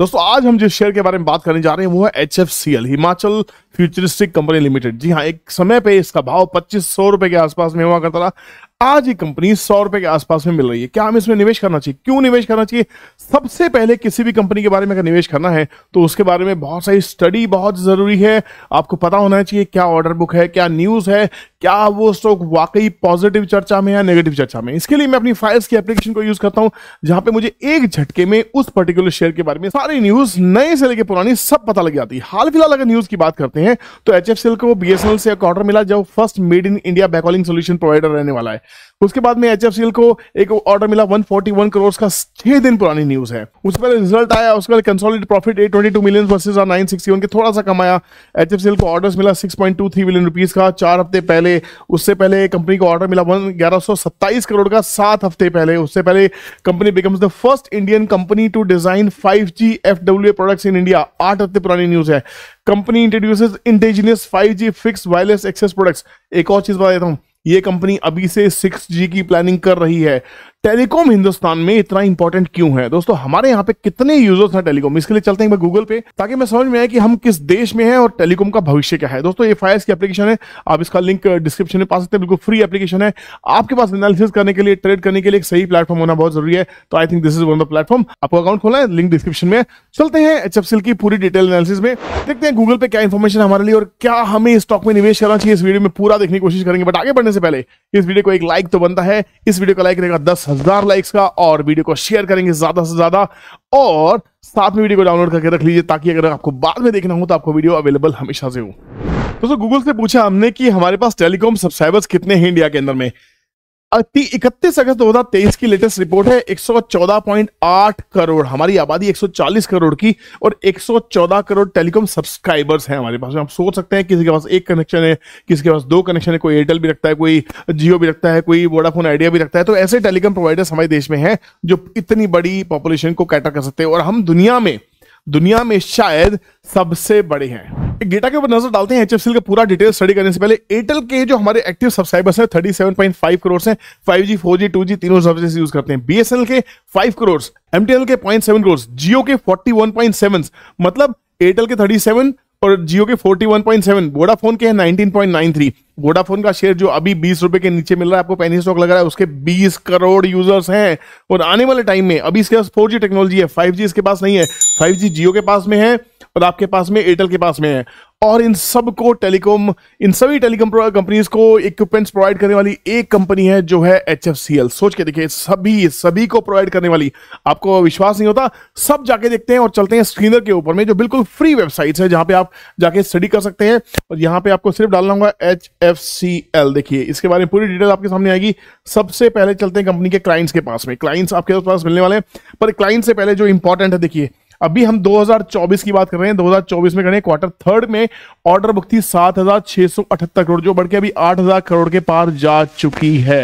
दोस्तों आज हम जिस शेयर के बारे में बात करने जा रहे हैं वो है H Himachal futuristic company limited जी हाँ एक समय पे इसका भाव पच्चीस सौ रुपए के आसपास में हुआ करता था आज ये कंपनी सौ रुपए के आसपास में मिल रही है क्या हमें इसमें निवेश करना चाहिए क्यों निवेश करना चाहिए सबसे पहले किसी भी कंपनी के बारे में अगर निवेश करना है तो उसके बारे में बहुत सारी स्टडी बहुत जरूरी है आपको पता होना चाहिए क्या ऑर्डर बुक है क्या न्यूज है क्या वो स्टॉक वाकई पॉजिटिव चर्चा में या नेगेटिव चर्चा में इसके लिए मैं अपनी फाइल्स की एप्लीकेशन को यूज करता हूं जहां पे मुझे एक झटके में उस पर्टिकुलर शेयर के बारे में सारी न्यूज नए से लेकर पुरानी सब पता लग जाती है हाल फिलहाल अगर न्यूज की बात करते हैं है तो एच को एल से ऑर्डर मिला जो first made in India backhauling solution provider रहने वाला है उसके बाद में एच को एक ऑर्डर मिला 141 करोड़ का छह दिन पुरानी न्यूज है उसके पहले रिजल्ट आया उसके बाद consolidated profit 822 million versus nine sixty one के थोड़ा सा कम आया एच को ऑर्डर्स मिला 6.23 मिलियन रुपीज का चार हफ्ते पहले उससे पहले कंपनी को ऑर्डर मिला वन ग्यारह करोड़ का सात हफ्ते पहले उससे पहले company becomes the first Indian company to design five G F W products in India आठ हफ्ते पुरानी न्यूज है company introduces indigenous 5G fixed wireless access products एक और चीज बता देता हूं ये कंपनी अभी से सिक्स जी की प्लानिंग कर रही है टेलीकॉम हिंदुस्तान में इतना इंपॉर्टेंट क्यों है दोस्तों हमारे यहाँ पे कितने यूजर्स हैं टेलीकॉम इसके लिए चलते हैं गूगल पे ताकि मैं समझ में आए कि हम किस देश में हैं और टेलीकॉम का भविष्य क्या है दोस्तों ये फायर्स की एप्लीकेशन है आप इसका लिंक डिस्क्रिप्शन uh, में पा सकते हैं बिल्कुल फ्री एप्लीकेशन है आपके पास एनालिसिस करने के लिए ट्रेड करने के लिए एक सही प्लेटफॉर्म होना बहुत जरूरी है तो I think this is one the platform आपको अकाउंट खोला है लिंक डिस्क्रिप्शन में चलते हैं एच की पूरी डिटेल एनालिसिस में देखते हैं गूगल पे क्या इन्फॉर्मेशन हमारे लिए और क्या हमें स्टॉक में निवेश करना चाहिए इस वीडियो में पूरा देखने की कोशिश करेंगे बट आगे बढ़ने से पहले इस वीडियो को एक लाइक तो बनता है इस वीडियो का लाइक रहेगा दस हजार लाइक्स का और वीडियो को शेयर करेंगे ज्यादा से ज्यादा और साथ में वीडियो को डाउनलोड करके रख लीजिए ताकि अगर आपको बाद में देखना हो तो आपको वीडियो अवेलेबल हमेशा से हो दोस्तों गूगल से पूछा हमने कि हमारे पास टेलीकॉम सब्सक्राइबर्स कितने हैं इंडिया के अंदर में इकतीस अगस्त दो की लेटेस्ट रिपोर्ट है 114.8 करोड़ हमारी आबादी 140 करोड़ की और 114 करोड़ टेलीकॉम सब्सक्राइबर्स हैं हमारे पास हम सोच सकते हैं किसी के पास एक कनेक्शन है किसी के पास दो कनेक्शन है कोई एयरटेल भी रखता है कोई जियो भी रखता है कोई वोडाफोन आइडिया भी रखता है तो ऐसे टेलीकॉम प्रोवाइडर्स हमारे देश में हैं जो इतनी बड़ी पॉपुलेशन को कैटर कर सकते हैं और हम दुनिया में दुनिया में शायद सबसे बड़े हैं गेटा के ऊपर नजर डालते हैं एचएफसीएल का पूरा डिटेल स्टडी करने से पहले एयरटेल के जो हमारे एक्टिव सब्सक्राइबर्स हैं five crore four G two G तीनों सर्विस यूज करते हैं बीएसएनएल के फाइव करोड़ एमटीएल के सेवन करोड़ जियो के 41.7 मतलब एयरटेल के 37 और जियो के forty one point seven Vodafone के nineteen point nine three Vodafone का शेयर जो अभी बीस रुपए के नीचे मिल रहा है आपको पैनी स्टॉक लग रहा है उसके बीस करोड़ यूजर्स हैं और आने वाले टाइम में अभी इसके पास फोर जी टेक्नोलॉजी है फाइव जी इसके पास नहीं है फाइव जी जियो के पास में है और आपके पास में एयरटेल के पास में है और इन सब को टेलीकॉम इन सभी टेलीकॉम कंपनीज को इक्विपमेंट्स प्रोवाइड करने वाली एक कंपनी है जो है एच सोच के देखिए सभी सभी को प्रोवाइड करने वाली आपको विश्वास नहीं होता सब जाके देखते हैं और चलते हैं स्क्रीनर के ऊपर में जो बिल्कुल फ्री वेबसाइट है जहां पे आप जाके स्टडी कर सकते हैं और यहां पे आपको सिर्फ डालना होगा एच देखिए इसके बारे में पूरी डिटेल आपके सामने आएगी सबसे पहले चलते हैं कंपनी के क्लाइंट्स के पास में क्लाइंट्स आपके पास मिलने वाले हैं पर क्लाइंट से पहले जो इंपॉर्टेंट है देखिए अभी हम 2024 की बात कर रहे हैं 2024 में करें क्वार्टर थर्ड में ऑर्डर बुक थी सात करोड़ जो बढ़ के अभी आठ करोड़ के पार जा चुकी है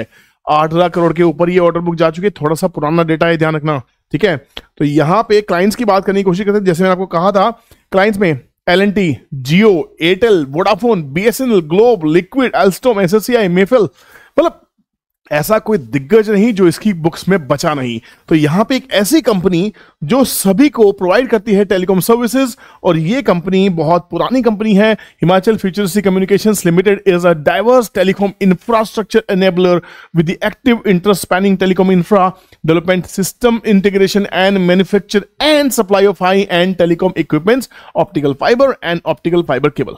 आठ हजार करोड़ के ऊपर ये ऑर्डर बुक जा चुकी है थोड़ा सा पुराना डेटा है ध्यान रखना ठीक है तो यहां पे क्लाइंट्स की बात करने की कोशिश करते हैं जैसे मैंने आपको कहा था क्लाइंट्स में L N T Jio Airtel Vodafone B S N L globe liquid Alstom S S C I मेफिल मतलब ऐसा कोई दिग्गज नहीं जो इसकी बुक्स में बचा नहीं तो यहां पे एक ऐसी कंपनी जो सभी को प्रोवाइड करती है टेलीकॉम सर्विसेज और ये कंपनी बहुत पुरानी कंपनी है Himachal futuristic communications limited is a diverse telecom infrastructure enabler with the active interest spanning telecom infra development system integration and manufacture and supply of high end telecom equipments optical fibre and optical fibre cable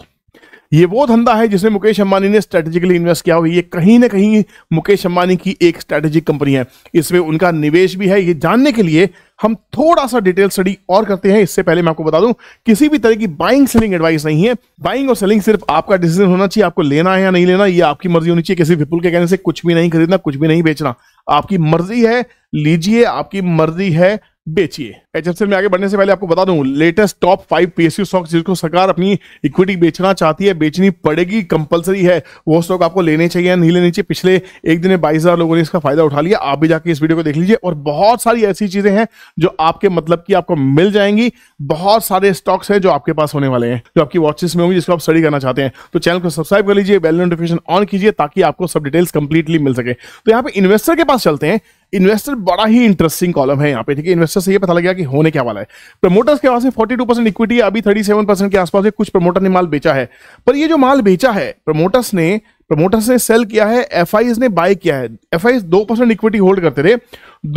ये वो धंधा है जिसमें मुकेश अंबानी ने strategically invest किया हुआ ये कहीं ना कहीं मुकेश अंबानी की एक स्ट्रेटेजिक कंपनी है इसमें उनका निवेश भी है ये जानने के लिए हम थोड़ा सा डिटेल स्टडी और करते हैं इससे पहले मैं आपको बता दूं किसी भी तरह की बाइंग सेलिंग एडवाइस नहीं है बाइंग और सेलिंग सिर्फ आपका डिसीजन होना चाहिए आपको लेना है या नहीं लेना ये आपकी मर्जी होनी चाहिए किसी विपुल के कहने से कुछ भी नहीं खरीदना कुछ भी नहीं बेचना आपकी मर्जी है लीजिए आपकी मर्जी है बेचिए एचएफसीएल में आगे बढ़ने से पहले आपको बता दूं latest top five PSU stock जिसको सरकार अपनी इक्विटी बेचना चाहती है बेचनी पड़ेगी कंपलसरी है वो स्टॉक आपको लेने चाहिए नहीं लेने चाहिए पिछले एक दिन में बाईस हजार लोगों ने इसका फायदा उठा लिया आप भी जाके इस वीडियो को देख लीजिए और बहुत सारी ऐसी चीजें हैं जो आपके मतलब की आपको मिल जाएंगी बहुत सारे स्टॉक्स हैं जो आपके पास होने वाले हैं जो आपकी वॉचेस में होंगी जिसको आप स्टडी करना चाहते हैं तो चैनल को सब्सक्राइब कर लीजिए बेल नोटिफिकेशन ऑन कीजिए ताकि आपको सब डिटेल्स कंप्लीटली मिल सके तो यहाँ पे इन्वेस्टर के पास चलते हैं इन्वेस्टर बड़ा ही इंटरेस्टिंग कॉलम है यहाँ पे ठीक है इन्वेस्टर से ये पता लग गया कि होने क्या वाला है प्रमोटर्स के पास में टू परसेंट इक्विटी अभी थर्टी सेवन परसेंट के आसपास कुछ प्रमोटर ने माल बेचा है पर ये जो माल बेचा है प्रमोटर्स ने प्रमोटर्स ने सेल किया है एफ ने बाय किया है एफ आई दो परसेंट इक्विटी होल्ड करते थे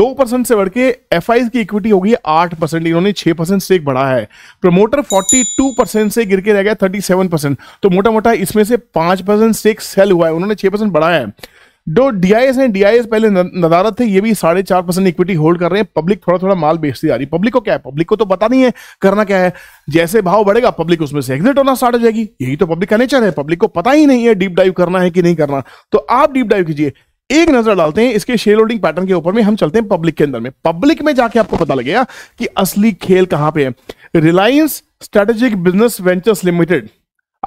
दो परसेंट से बढ़ के एफ की इक्विटी होगी आठ परसेंट इन्होंने छह परसेंट स्टेक बढ़ा है प्रमोटर फोर्टी टू परसेंट से गिर के रह गया थर्टी सेवन परसेंट तो मोटा मोटा इसमें से पांच परसेंट स्टेक सेल हुआ है उन्होंने छह परसेंट बढ़ाया है जो डीआईएस आई डीआईएस पहले नदारत थे ये भी साढ़े चार परसेंट इक्विटी होल्ड कर रहे हैं पब्लिक थोड़ा थोड़ा माल बेचती जा रही है पब्लिक को क्या है पब्लिक को तो पता नहीं है करना क्या है जैसे भाव बढ़ेगा पब्लिक उसमें से एग्जिट होना स्टार्ट हो जाएगी यही तो पब्लिक का नेचर है पब्लिक को पता ही नहीं है डीप डाइव करना है कि नहीं करना तो आप डीप डाइव कीजिए एक नजर डालते हैं इसके शेयर होल्डिंग पैटर्न के ऊपर में हम चलते हैं पब्लिक के अंदर में पब्लिक में जाके आपको पता लगेगा कि असली खेल कहां पे है Reliance strategic business ventures limited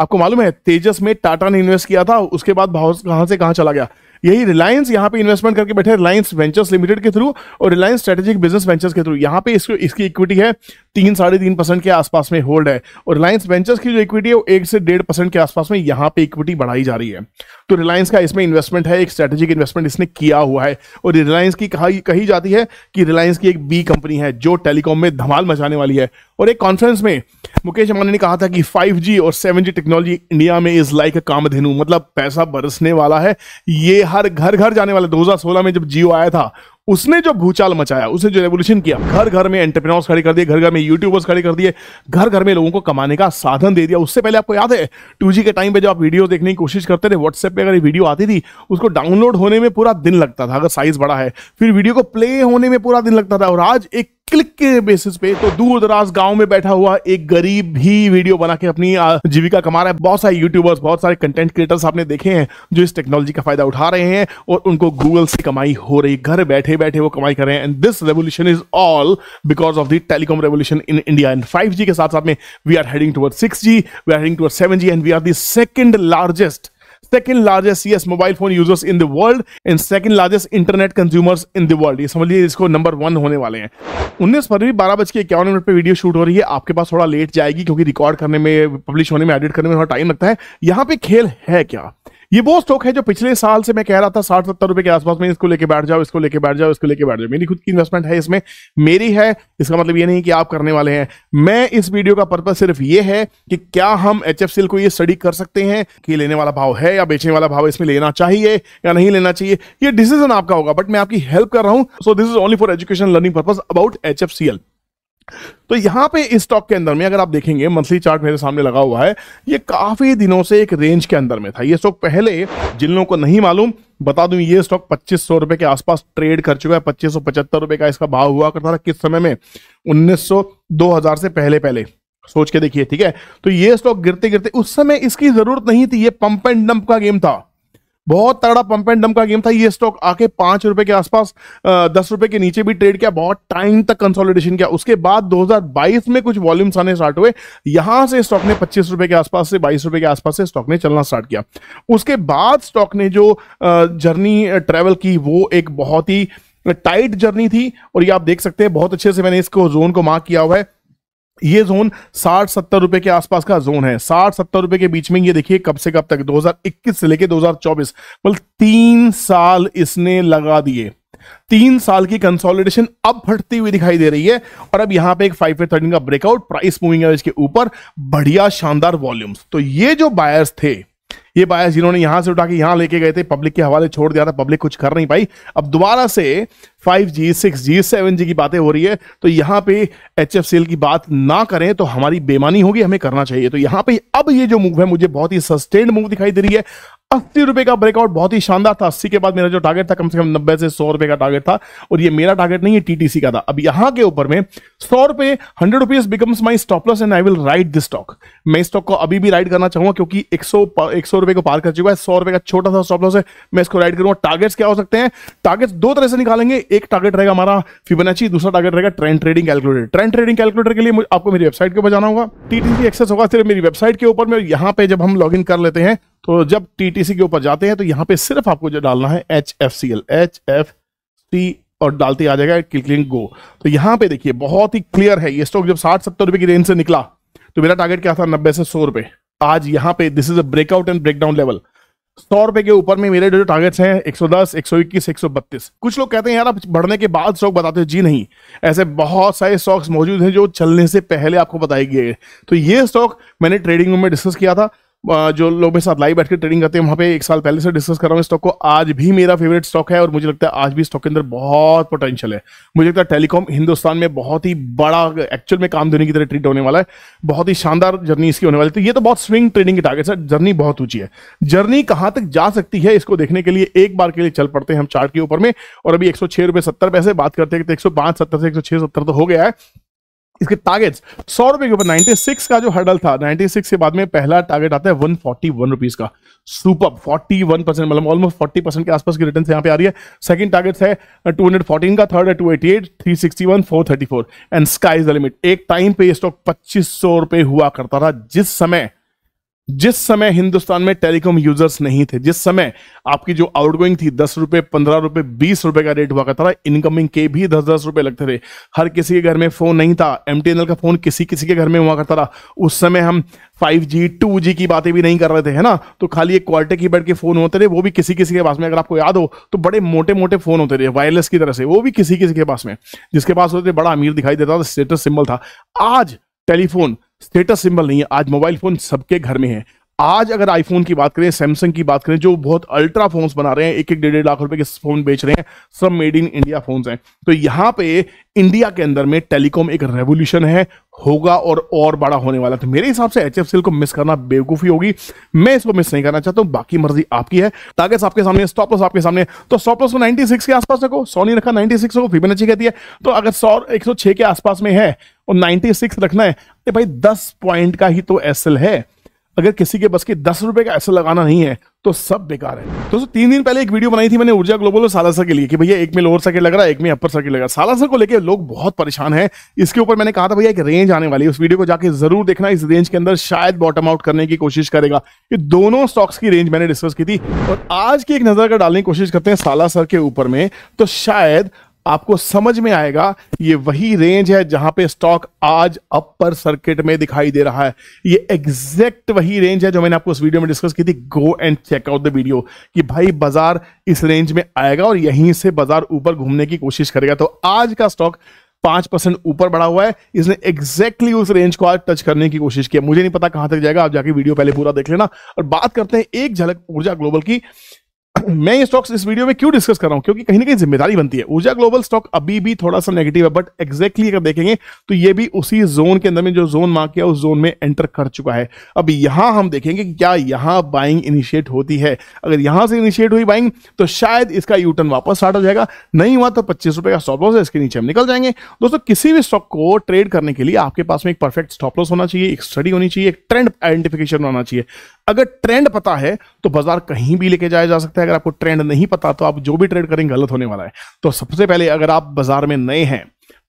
आपको मालूम है तेजस में टाटा ने इन्वेस्ट किया था उसके बाद भाव कहां से कहां चला गया यही रिलायंस यहाँ पे इन्वेस्टमेंट करके बैठे रिलायंस वेंचर्स लिमिटेड के थ्रू और रिलायंस स्ट्रेटेजिक बिजनेस वेंचर्स के थ्रू यहाँ पे इसको इसकी इक्विटी है तीन साढ़े तीन परसेंट के आसपास में होल्ड है और रिलायंस वेंचर्स की जो इक्विटी है वो एक से डेढ़ परसेंट के आसपास में यहाँ पे इक्विटी बढ़ाई जा रही है तो रिलायंस का इसमें इन्वेस्टमेंट है एक स्ट्रेटेजिक इन्वेस्टमेंट इसने किया हुआ है और रिलायंस की कहा कही जाती है कि रिलायंस की एक बी कंपनी है जो टेलीकॉम में धमाल मचाने वाली है और एक कॉन्फ्रेंस में मुकेश अंबानी ने कहा था कि 5G और 7G टेक्नोलॉजी इंडिया में इज लाइक अ कामधेनु मतलब पैसा बरसने वाला है ये हर घर घर जाने वाला 2016 में जब जियो आया था उसने जो भूचाल मचाया उसने जो रेवोल्यूशन किया घर घर में एंटरप्रेन्योर्स खड़े कर दिए घर घर में यूट्यूबर्स खड़े कर दिए घर घर में लोगों को कमाने का साधन दे दिया उससे पहले आपको याद है टू के टाइम पे जब आप वीडियो देखने की कोशिश करते थे व्हाट्सएप पे अगर वीडियो आती थी उसको डाउनलोड होने में पूरा दिन लगता था अगर साइज बड़ा है फिर वीडियो को प्ले होने में पूरा दिन लगता था और आज एक क्लिक के बेसिस पे तो दूर दराज गांव में बैठा हुआ एक गरीब भी वीडियो बना के अपनी जीविका कमा रहा है बहुत सारे यूट्यूबर्स बहुत सारे कंटेंट क्रिएटर्स आपने देखे हैं जो इस टेक्नोलॉजी का फायदा उठा रहे हैं और उनको गूगल से कमाई हो रही घर बैठे बैठे वो कमाई कर रहे हैं and this revolution is all because of the telecom revolution in India and five के साथ साथ में we are heading toward six we are heading toward seven and we are the second largest second largest yes mobile phone users in the world and second largest internet consumers in the world ये समझ लीजिए इसको number one होने वाले हैं उन्नीस फरवरी बारह बज के इक्यावन मिनट पर वीडियो शूट हो रही है आपके पास थोड़ा लेट जाएगी क्योंकि रिकॉर्ड करने में पब्लिश होने में एडिट करने में थोड़ा टाइम लगता है यहाँ पे खेल है क्या ये वो स्टॉक है जो पिछले साल से मैं कह रहा था साठ सत्तर रुपए के आसपास में इसको लेके बैठ जाओ इसको लेके बैठ जाओ इसको लेके बैठ जाओ मेरी खुद की इन्वेस्टमेंट है इसमें मेरी है इसका मतलब ये नहीं कि आप करने वाले हैं मैं इस वीडियो का पर्पज सिर्फ ये है कि क्या हम एच को ये स्टडी कर सकते हैं कि लेने वाला भाव है या बेचने वाला भाव इसमें लेना चाहिए या नहीं लेना चाहिए ये डिसीजन आपका होगा बट मैं आपकी हेल्प कर रहा हूँ so this is only for education learning purpose about H तो यहां पे इस स्टॉक के अंदर में अगर आप देखेंगे मंथली चार्ट मेरे सामने लगा हुआ है ये काफी दिनों से एक रेंज के अंदर में था ये स्टॉक पहले जिन लोगों को नहीं मालूम बता दूं ये स्टॉक पच्चीस सौ रुपए के आसपास ट्रेड कर चुका है पच्चीस सौ पचहत्तर रुपए का इसका भाव हुआ करता था किस समय में उन्नीस सौ से पहले पहले सोच के देखिए ठीक है तो ये स्टॉक गिरते गिरते उस समय इसकी जरूरत नहीं थी ये पंप एंड डंप का गेम था बहुत तगड़ा पंप एंड डम का गेम था ये स्टॉक आके पांच रुपए के आसपास दस रुपए के नीचे भी ट्रेड किया बहुत टाइम तक कंसोलिडेशन किया उसके बाद 2022 में कुछ वॉल्यूम्स आने स्टार्ट हुए यहां से स्टॉक ने पच्चीस रुपए के आसपास से बाईस रुपए के आसपास से स्टॉक ने चलना स्टार्ट किया उसके बाद स्टॉक ने जो जर्नी ट्रेवल की वो एक बहुत ही टाइट जर्नी थी और ये आप देख सकते हैं बहुत अच्छे से मैंने इसको जोन को मार्क किया हुआ है ये जोन साठ सत्तर रुपए के आसपास का जोन है साठ सत्तर रुपए के बीच में ये देखिए कब से कब तक 2021 से लेके 2024 मतलब तीन साल इसने लगा दिए तीन साल की कंसोलिडेशन अब फटती हुई दिखाई दे रही है और अब यहां पे एक फाइव पे थर्टीन का ब्रेकआउट प्राइस मूविंग है इसके ऊपर बढ़िया शानदार वॉल्यूम्स तो ये जो बायर्स थे ये बायस जिन्होंने यहां से उठा के यहां लेके गए थे पब्लिक के हवाले छोड़ दिया था पब्लिक कुछ कर नहीं पाई अब दोबारा से 5G, 6G, 7G की बातें हो रही है तो यहां पे एच एफ की बात ना करें तो हमारी बेमानी होगी हमें करना चाहिए तो यहां पे अब ये जो मूव है मुझे बहुत ही सस्टेन्ड मूव दिखाई दे रही है अस्सी रुपए का ब्रेकआउट बहुत ही शानदार था अस्सी के बाद मेरा जो टारगेट था कम से कम नब्बे से सौ रुपए का टारगेट था और ये मेरा टारगेट नहीं है टीटीसी का था अब यहां के ऊपर में सौ रुपए hundred rupees becomes my stop loss and I will ride this stock मैं स्टॉक को अभी भी राइड करना चाहूंगा क्योंकि एक सौ रुपए को पार कर चुका है सौ रुपए का छोटा सा स्टॉपलॉस है मैं इसको राइड करूंगा टारगेट्स क्या हो सकते हैं टारगेट्स दो तरह से निकालेंगे एक टारगेट रहेगा हमारा फिबोनाची दूसरा टारगेट रहेगा trend trading calculator trend trading calculator के लिए आपको मेरी वेबसाइट के ऊपर जाना होगा टीटीसी एक्सेस होगा सिर्फ मेरी वेबसाइट के ऊपर में यहाँ पे जब हम लॉग कर लेते हैं तो जब टीटीसी के ऊपर जाते हैं तो यहाँ पे सिर्फ आपको जो डालना है H F C L H F C और डालते आ जाएगा क्लिकिंग गो तो यहाँ पे देखिए बहुत ही क्लियर है ये स्टॉक जब साठ सत्तर रुपए की रेंज से निकला तो मेरा टारगेट क्या था नब्बे से सौ रुपए आज यहाँ पे this is a breakout and breakdown level सौ रुपए के ऊपर में मेरे जो टारगेट्स हैं 110, 121, 132 कुछ लोग कहते हैं यार आप बढ़ने के बाद स्टॉक बताते हो जी नहीं ऐसे बहुत सारे स्टॉक्स मौजूद हैं जो चलने से पहले आपको बताए गए तो ये स्टॉक मैंने ट्रेडिंग रूम में डिस्कस किया था जो लोग मेरे साथ लाइव बैठ के ट्रेडिंग करते हैं वहाँ पे एक साल पहले से डिस्कस कर रहा हूँ स्टॉक को आज भी मेरा फेवरेट स्टॉक है और मुझे लगता है आज भी स्टॉक के अंदर बहुत पोटेंशियल है मुझे लगता है टेलीकॉम हिंदुस्तान में बहुत ही बड़ा एक्चुअल में काम देने की तरह ट्रीट होने वाला है बहुत ही शानदार जर्नी इसकी होने वाली थी ये तो बहुत स्विंग ट्रेडिंग के टारगेट है जर्नी बहुत ऊंची है जर्नी कहाँ तक जा सकती है इसको देखने के लिए एक बार के लिए चल पड़ते हैं हम चार्ट के ऊपर में और अभी एक सौ छह सत्तर पैसे बात करते हैं एक सौ पांच सत्तर से एक सौ छह सत्तर तो हो गया है इसके टारगेट्स सौ रुपए के ऊपर 96 का जो हर्डल था 96 के बाद में पहला टारगेट आता है 141 रुपीस का सुपर 41 परसेंट मतलब ऑलमोस्ट 40 परसेंट के आसपास की रिटर्न यहाँ पे आ रही है सेकंड टारगेट है 214 uh, का थर्ड है 288 361 434 and sky is the limit एक टाइम पे स्टॉक पच्चीस रुपए हुआ करता था जिस समय जिस समय हिंदुस्तान में टेलीकॉम यूजर्स नहीं थे जिस समय आपकी जो आउटगोइंग थी दस रुपए पंद्रह रुपए बीस रुपए का रेट हुआ करता था इनकमिंग के भी दस दस रुपए लगते थे हर किसी के घर में फोन नहीं था एम का फोन किसी किसी के घर में हुआ करता था उस समय हम 5G, 2G की बातें भी नहीं कर रहे थे है ना तो खाली एक क्वालिटी की बैठ के फोन होते थे वो भी किसी किसी के पास में अगर आपको याद हो तो बड़े मोटे मोटे फोन होते थे वायरलेस की तरह से वो भी किसी किसी के पास में जिसके पास होते थे बड़ा अमीर दिखाई देता था स्टेटस सिंबल था आज टेलीफोन स्टेटस सिंबल नहीं है आज मोबाइल फोन सबके घर में है आज अगर आईफोन की बात करें सैमसंग की बात करें जो बहुत अल्ट्रा फोन्स बना रहे हैं एक एक डेढ़ डेढ़ लाख रुपए के फोन बेच रहे हैं सब मेड इन इंडिया फोन्स हैं तो यहाँ पे इंडिया के अंदर में टेलीकॉम एक रेवोल्यूशन है होगा और और बड़ा होने वाला तो मेरे हिसाब से एच को मिस करना बेवकूफी होगी मैं इसको मिस नहीं करना चाहता हूँ बाकी मर्जी आपकी है टारगेट्स आपके सामने स्टॉप लॉस आपके सामने तो स्टॉप लॉस को नाइनटी के आसपास रखो रखा नाइनटी रखा को रखो अच्छी कहती है तो अगर सौ एक के आसपास में है और 96 रखना है अरे भाई 10 पॉइंट का ही तो एसल है अगर किसी के बस के दस रुपए का ऐसा लगाना नहीं है तो सब बेकार है दोस्तों तीन दिन पहले एक वीडियो बनाई थी मैंने ऊर्जा ग्लोबल और सालासा के लिए कि भैया एक में लोअर सर्किट लग रहा है एक में अपर सर्किट लग रहा है सालासा को लेकर लोग बहुत परेशान हैं इसके ऊपर मैंने कहा था भैया एक रेंज आने वाली है उस वीडियो को जाकर जरूर देखना इस रेंज के अंदर शायद बॉटम आउट करने की कोशिश करेगा ये दोनों स्टॉक्स की रेंज मैंने डिस्कस की थी और आज की एक नजर अगर डालने की कोशिश करते हैं सालासर के ऊपर में तो शायद आपको समझ में आएगा ये वही रेंज है जहां पे स्टॉक आज अपर सर्किट में दिखाई दे रहा है ये एग्जैक्ट वही रेंज है जो मैंने आपको उस वीडियो में डिस्कस की थी go and check out the video कि भाई बाजार इस रेंज में आएगा और यहीं से बाजार ऊपर घूमने की कोशिश करेगा तो आज का स्टॉक पांच परसेंट ऊपर बढ़ा हुआ है इसने एग्जैक्टली exactly उस रेंज को आज टच करने की कोशिश की मुझे नहीं पता कहां तक जाएगा आप जाके वीडियो पहले पूरा देख लेना और बात करते हैं एक झलक ऊर्जा ग्लोबल की मैं ये स्टॉक्स इस वीडियो में क्यों डिस्कस कर रहा हूं क्योंकि कहीं ना कहीं जिम्मेदारी बनती है ऊर्जा ग्लोबल स्टॉक अभी भी थोड़ा सा नेगेटिव है बट एग्जैक्टली अगर देखेंगे तो ये भी उसी जोन के अंदर में जो जोन मार्क किया उस जोन में एंटर कर चुका है अब यहां हम देखेंगे कि क्या यहां बाइंग इनिशिएट होती है अगर यहां से इनिशिएट हुई बाइंग तो शायद इसका यूटर्न वापस स्टार्ट हो जाएगा नहीं हुआ तो पच्चीस का स्टॉप लॉस है इसके नीचे हम निकल जाएंगे दोस्तों किसी भी स्टॉक को ट्रेड करने के लिए आपके पास में एक परफेक्ट स्टॉप लॉस होना चाहिए एक स्टडी होनी चाहिए एक ट्रेंड आइडेंटिफिकेशन होना चाहिए अगर ट्रेंड पता है तो बाजार कहीं भी लेके जाया जा सकता है अगर आपको ट्रेंड नहीं पता तो आप जो भी ट्रेड करेंगे गलत होने वाला है तो सबसे पहले अगर आप बाजार में नए हैं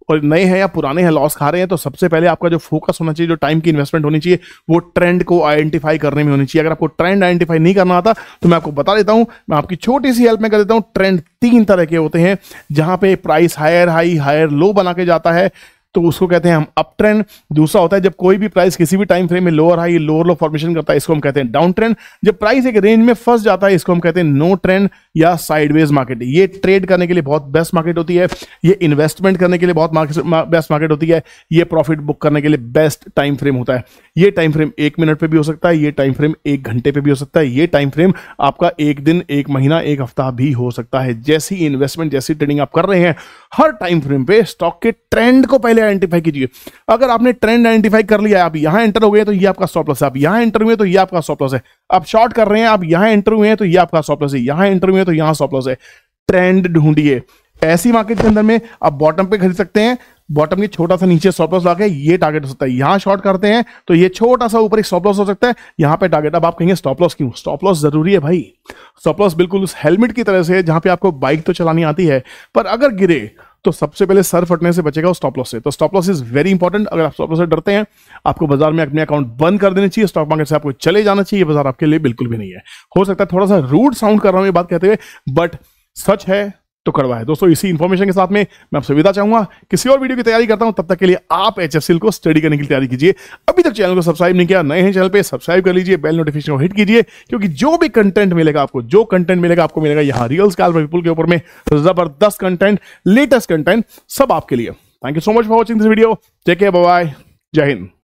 और नए हैं या पुराने हैं लॉस खा रहे हैं तो सबसे पहले आपका जो फोकस होना चाहिए जो टाइम की इन्वेस्टमेंट होनी चाहिए वो ट्रेंड को आइडेंटिफाई करने में होनी चाहिए अगर आपको ट्रेंड आइडेंटिफाई नहीं करना आता तो मैं आपको बता देता हूं मैं आपकी छोटी सी हेल्प में कर देता हूं ट्रेंड तीन तरह के होते हैं जहां पे price higher high higher low बना के जाता है तो उसको कहते हैं हम अप ट्रेंड दूसरा होता है जब कोई भी प्राइस किसी भी टाइम फ्रेम में lower high lower low formation करता है इसको हम कहते हैं डाउन ट्रेंड जब प्राइस एक रेंज में फंस जाता है इसको हम कहते हैं नो ट्रेंड या साइडवेज मार्केट ये ट्रेड करने के लिए बहुत बेस्ट मार्केट होती है ये इन्वेस्टमेंट करने के लिए बहुत मार्केट बेस्ट मार्केट होती है ये प्रॉफिट बुक करने के लिए बेस्ट टाइम फ्रेम होता है ये टाइम फ्रेम एक मिनट पर भी हो सकता है ये टाइम फ्रेम एक घंटे पे भी हो सकता है ये टाइम फ्रेम आपका एक दिन एक महीना एक हफ्ता भी हो सकता है जैसी इन्वेस्टमेंट जैसी ट्रेडिंग आप कर रहे हैं हर टाइम फ्रेम पे स्टॉक के ट्रेंड को पहले आइडेंटिफाई कीजिए अगर आपने ट्रेंड आइडेंटिफाई कर लिया आप यहां एंटर हो गए तो ये आपका स्टॉप लॉस है आप यहां एंटर हुए तो ये आपका स्टॉप लॉस है आप शॉर्ट कर रहे हैं आप यहां एंटर हुए हैं तो ये आपका स्टॉप लॉस है यहां एंटर हुए तो यहां स्टॉप लॉस है ट्रेंड ढूंढिए ऐसी मार्केट के अंदर में आप बॉटम पे खरीद सकते हैं बॉटम के छोटा सा नीचे स्टॉप लॉस लगा ये टारगेट हो सकता है यहाँ शॉर्ट करते हैं तो ये छोटा सा ऊपर एक स्टॉप लॉस हो सकता है यहां पे टारगेट अब आप कहेंगे स्टॉप लॉस क्यों स्टॉप लॉस जरूरी है भाई स्टॉप लॉस बिल्कुल उस हेलमेट की तरह से जहाँ पे आपको बाइक तो चलानी आती है पर अगर गिरे तो सबसे पहले सर फटने से बचेगा उस स्टॉप लॉस से तो stop loss is very important अगर आप स्टॉप लॉस से डरते हैं आपको बाजार में अपने अकाउंट बंद कर देने चाहिए स्टॉक मार्केट से आपको चले जाना चाहिए बाजार आपके लिए बिल्कुल भी नहीं है हो सकता है थोड़ा सा रूड साउंड कर रहा हूं ये बात कहते हुए बट सच है तो करवाए दोस्तों इसी इन्फॉर्मेशन के साथ में मैं आपसे विदा चाहूंगा किसी और वीडियो की तैयारी करता हूं तब तक के लिए आप एच को स्टडी करने की तैयारी कीजिए अभी तक चैनल को सब्सक्राइब नहीं किया नए हैं चैनल पे सब्सक्राइब कर लीजिए बेल नोटिफिकेशन को हिट कीजिए क्योंकि जो भी कंटेंट मिलेगा आपको जो कंटेंट मिलेगा आपको मिलेगा यहाँ रियल्स काल पीपुल के ऊपर में जबरदस्त कंटेंट लेटेस्ट कंटेंट सब आपके लिए thank you so much for watching this video take care bye जय हिंद